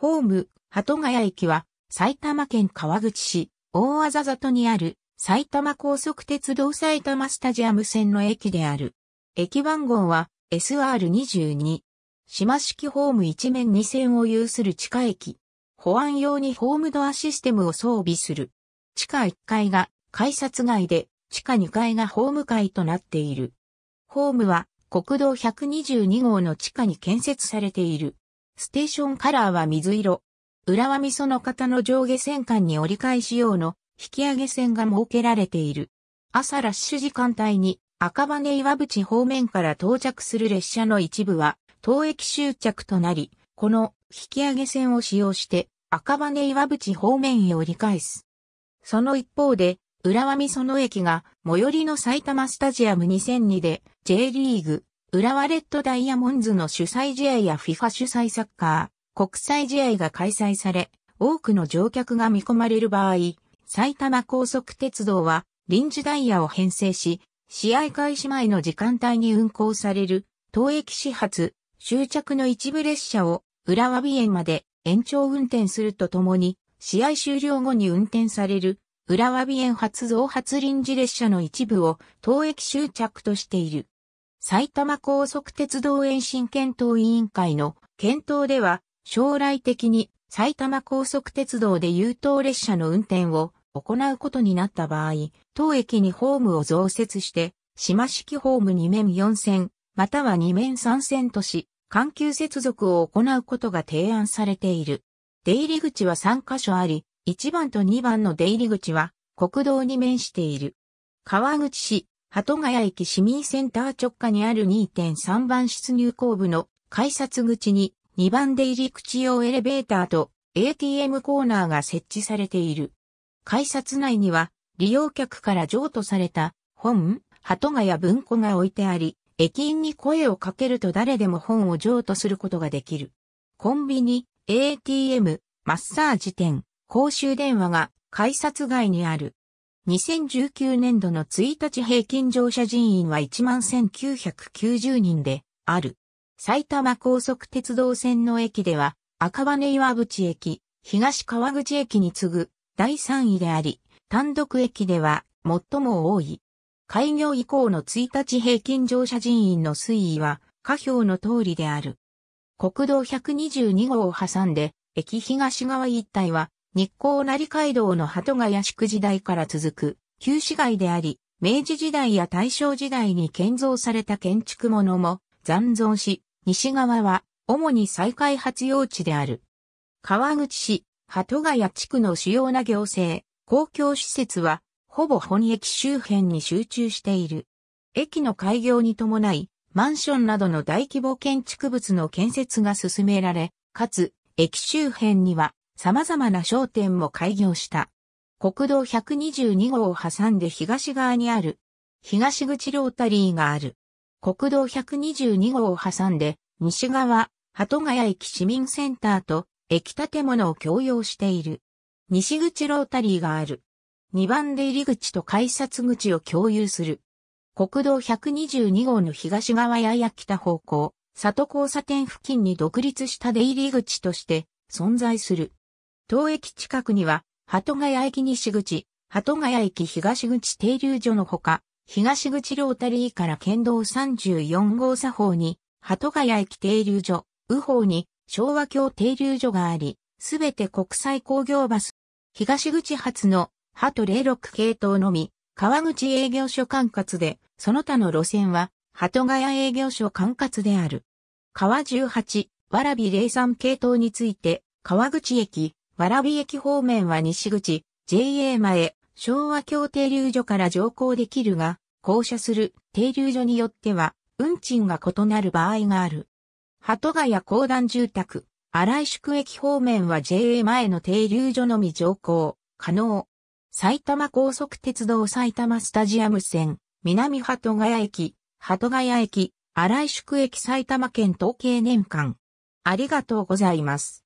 ホーム、鳩ヶ谷駅は、埼玉県川口市、大あ里にある、埼玉高速鉄道埼玉スタジアム線の駅である。駅番号は、SR22。島式ホーム一面二線を有する地下駅。保安用にホームドアシステムを装備する。地下1階が改札街で、地下2階がホーム街となっている。ホームは国道122号の地下に建設されている。ステーションカラーは水色。浦和噌園型の上下線間に折り返し用の引き上げ線が設けられている。朝ラッシュ時間帯に赤羽岩淵方面から到着する列車の一部は、当駅終着となり、この引き上げ線を使用して赤羽岩淵方面へ折り返す。その一方で、浦和美園駅が最寄りの埼玉スタジアム2002で J リーグ浦和レッドダイヤモンズの主催試合や FIFA 主催サッカー、国際試合が開催され、多くの乗客が見込まれる場合、埼玉高速鉄道は臨時ダイヤを編成し、試合開始前の時間帯に運行される、当駅始発、終着の一部列車を浦和美園まで延長運転するとともに、試合終了後に運転される、浦和美園発増発臨時列車の一部を当駅終着としている。埼玉高速鉄道延伸検討委員会の検討では、将来的に埼玉高速鉄道で優等列車の運転を行うことになった場合、当駅にホームを増設して、島式ホーム2面4線、または2面3線とし、環球接続を行うことが提案されている。出入り口は3カ所あり、1番と2番の出入り口は国道に面している。川口市、鳩ヶ谷駅市民センター直下にある2.3番出入口部の改札口に2番出入り口用エレベーターと ATM コーナーが設置されている。改札内には利用客から譲渡された本、鳩ヶ谷文庫が置いてあり、駅員に声をかけると誰でも本を譲渡することができる。コンビニ、ATM、マッサージ店、公衆電話が改札外にある。2019年度の1日平均乗車人員は11,990人である。埼玉高速鉄道線の駅では赤羽岩淵駅、東川口駅に次ぐ第3位であり、単独駅では最も多い。開業以降の1日平均乗車人員の推移は下表の通りである。国道122号を挟んで、駅東側一帯は日光成街道の鳩ヶ谷宿時代から続く旧市街であり、明治時代や大正時代に建造された建築物も残存し、西側は主に再開発用地である。川口市、鳩ヶ谷地区の主要な行政、公共施設は、ほぼ本駅周辺に集中している。駅の開業に伴い、マンションなどの大規模建築物の建設が進められ、かつ、駅周辺には様々な商店も開業した。国道122号を挟んで東側にある、東口ロータリーがある。国道122号を挟んで、西側、鳩ヶ谷駅市民センターと、駅建物を共用している。西口ロータリーがある。2番出入り口と改札口を共有する。国道122号の東側やや北方向、里交差点付近に独立した出入り口として存在する。当駅近くには、鳩ヶ谷駅西口、鳩ヶ谷駅東口停留所のほか、東口ロータリーから県道34号左方に、鳩ヶ谷駅停留所、右方に昭和橋停留所があり、すべて国際工業バス。東口発の鳩06系統のみ、川口営業所管轄で、その他の路線は、鳩ヶ谷営業所管轄である。川18、わらび03系統について、川口駅、蕨駅方面は西口、JA 前、昭和橋停留所から乗降できるが、降車する停留所によっては、運賃が異なる場合がある。鳩ヶ谷公団住宅、荒井宿駅方面は JA 前の停留所のみ乗降、可能。埼玉高速鉄道埼玉スタジアム線、南鳩ヶ谷駅、鳩ヶ谷駅、荒井宿駅埼玉県統計年間。ありがとうございます。